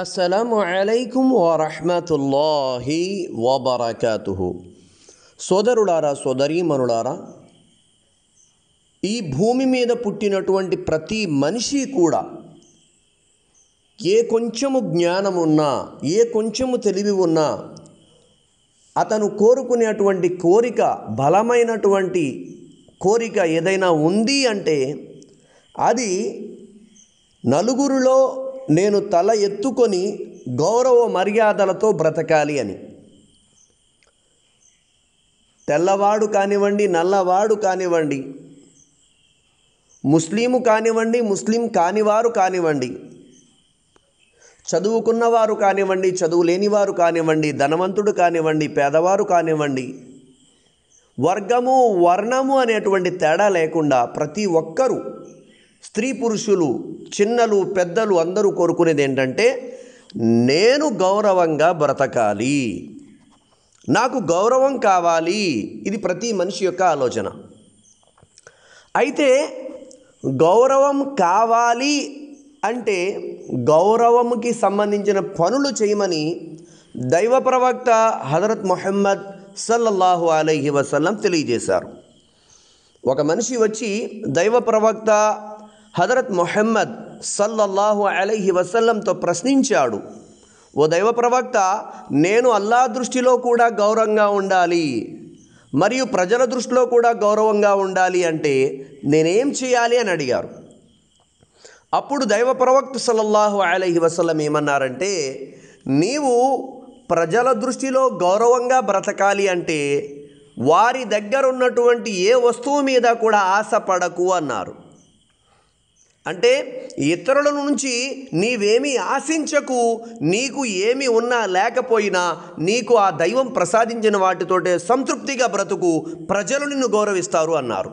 అస్సలం అలైకుం వరహమతుల్లాహి వబర్కతు సోదరులారా సోదరీమనులారా ఈ భూమి మీద పుట్టినటువంటి ప్రతి మనిషి కూడా ఏ కొంచెము జ్ఞానం ఉన్నా ఏ కొంచెము తెలివి ఉన్నా అతను కోరుకునేటువంటి కోరిక బలమైనటువంటి కోరిక ఏదైనా ఉంది అంటే అది నలుగురిలో నేను తల ఎత్తుకొని గౌరవ మర్యాదలతో బ్రతకాలి అని తెల్లవాడు కానివ్వండి నల్లవాడు కానివ్వండి ముస్లిము కానివ్వండి ముస్లిం కానివారు కానివ్వండి చదువుకున్నవారు కానివ్వండి చదువు లేనివారు కానివ్వండి ధనవంతుడు కానివ్వండి పేదవారు కానివ్వండి వర్గము వర్ణము అనేటువంటి తేడా లేకుండా ప్రతి ఒక్కరూ స్త్రీ పురుషులు చిన్నలు పెద్దలు అందరూ కోరుకునేది ఏంటంటే నేను గౌరవంగా బ్రతకాలి నాకు గౌరవం కావాలి ఇది ప్రతి మనిషి యొక్క ఆలోచన అయితే గౌరవం కావాలి అంటే గౌరవంకి సంబంధించిన పనులు చేయమని దైవ ప్రవక్త హజరత్ మొహమ్మద్ సల్లల్లాహు అలహి వసల్లం తెలియజేశారు ఒక మనిషి వచ్చి దైవ ప్రవక్త హజరత్ మొహమ్మద్ సల్లల్లాహు అలహి వసల్లంతో ప్రశ్నించాడు ఓ దైవ ప్రవక్త నేను అల్లా దృష్టిలో కూడా గౌరవంగా ఉండాలి మరియు ప్రజల దృష్టిలో కూడా గౌరవంగా ఉండాలి అంటే నేనేం చేయాలి అని అడిగారు అప్పుడు దైవ ప్రవక్త సల్లల్లాహు అలహి వసలం ఏమన్నారంటే నీవు ప్రజల దృష్టిలో గౌరవంగా బ్రతకాలి అంటే వారి దగ్గర ఉన్నటువంటి ఏ వస్తువు మీద కూడా ఆశపడకు అన్నారు అంటే ఇతరుల నుంచి నీవేమి ఆశించకు నీకు ఏమి ఉన్నా లేకపోయినా నీకు ఆ దైవం ప్రసాదించిన వాటితోటే సంతృప్తిగా బ్రతుకు ప్రజలు నిన్ను గౌరవిస్తారు అన్నారు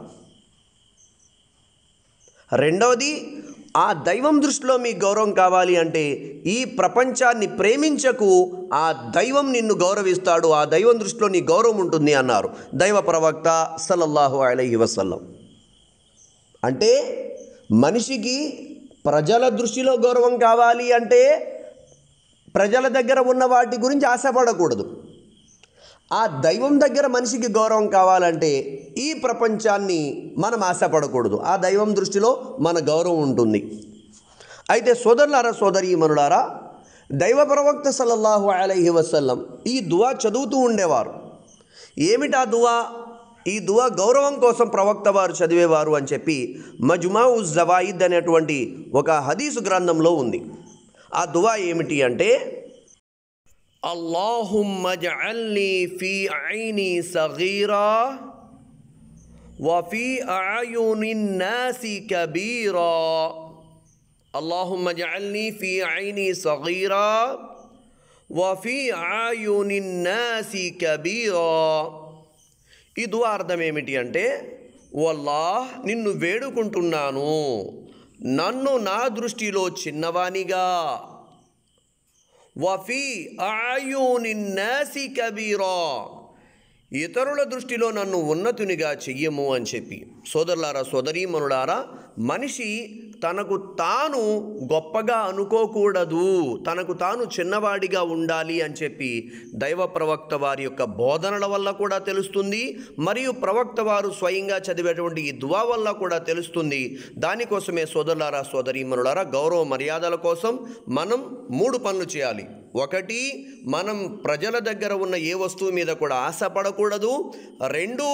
రెండవది ఆ దైవం దృష్టిలో మీ గౌరవం కావాలి అంటే ఈ ప్రపంచాన్ని ప్రేమించకు ఆ దైవం నిన్ను గౌరవిస్తాడు ఆ దైవం దృష్టిలో నీ గౌరవం ఉంటుంది అన్నారు దైవ ప్రవక్త సల్లల్లాహు అలహి వసల్లం అంటే మనిషికి ప్రజల దృష్టిలో గౌరవం కావాలి అంటే ప్రజల దగ్గర ఉన్న వాటి గురించి ఆశపడకూడదు ఆ దైవం దగ్గర మనిషికి గౌరవం కావాలంటే ఈ ప్రపంచాన్ని మనం ఆశపడకూడదు ఆ దైవం దృష్టిలో మన గౌరవం ఉంటుంది అయితే సోదరులారా మనులారా దైవ ప్రవక్త సల్లల్లాహు అలహి వసల్లం ఈ దువా చదువుతూ ఉండేవారు ఏమిటా దువా ఈ దువా గౌరవం కోసం ప్రవక్త వారు చదివేవారు అని చెప్పి మజుమా ఉజ్ జవాయిద్ అనేటువంటి ఒక హదీసు గ్రంథంలో ఉంది ఆ దువా ఏమిటి అంటే అల్లాహుమ్మజల్లీ వఫీ ఆయునిన్నాసి కబీరా ఈ దువా అర్థం ఏమిటి అంటే వల్లా నిన్ను వేడుకుంటున్నాను నన్ను నా దృష్టిలో చిన్నవానిగా వఫీ ఆయునిన్నాసి కబీరా ఇతరుల దృష్టిలో నన్ను ఉన్నతునిగా చెయ్యము అని చెప్పి సోదరులారా సోదరీమనులారా మనిషి తనకు తాను గొప్పగా అనుకోకూడదు తనకు తాను చిన్నవాడిగా ఉండాలి అని చెప్పి దైవ ప్రవక్త వారి యొక్క బోధనల వల్ల కూడా తెలుస్తుంది మరియు ప్రవక్త వారు స్వయంగా చదివేటువంటి ఈ దువా వల్ల కూడా తెలుస్తుంది దానికోసమే సోదరులారా సోదరీమనులారా గౌరవ మర్యాదల కోసం మనం మూడు పనులు చేయాలి ఒకటి మనం ప్రజల దగ్గర ఉన్న ఏ వస్తువు మీద కూడా ఆశపడకూడదు రెండు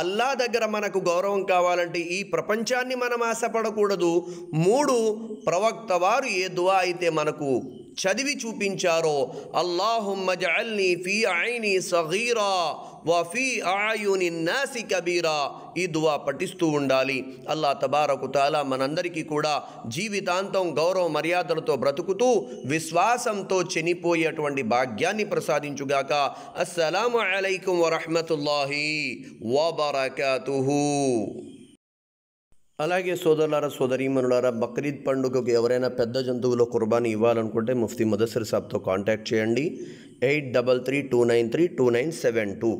అల్లా దగ్గర మనకు గౌరవం కావాలంటే ఈ ప్రపంచాన్ని మనం ఆశపడకూడదు మూడు ప్రవక్త వారు ఏ దువా అయితే మనకు చదివి చూపించారో అల్లాహుమ్మజల్ని ఫీ ఐని సగీరా వఫీ ఆయుని నాసి కబీరా ఈ దువా పఠిస్తూ ఉండాలి అల్లా తబారకు తాలా మనందరికీ కూడా జీవితాంతం గౌరవ మర్యాదలతో బ్రతుకుతూ విశ్వాసంతో చనిపోయేటువంటి భాగ్యాన్ని ప్రసాదించుగాక అస్సలం అయికు వరహమతుల్లాహి వబర్కతు అలాగే సోదరులార సోదరీమనులారా బక్రీద్ పండుగకు ఎవరైనా పెద్ద జంతువుల కుర్బానీ ఇవ్వాలనుకుంటే ముఫ్తీ ముదస్సర్ సాబ్తో కాంటాక్ట్ చేయండి eight double three two nine three two nine seven two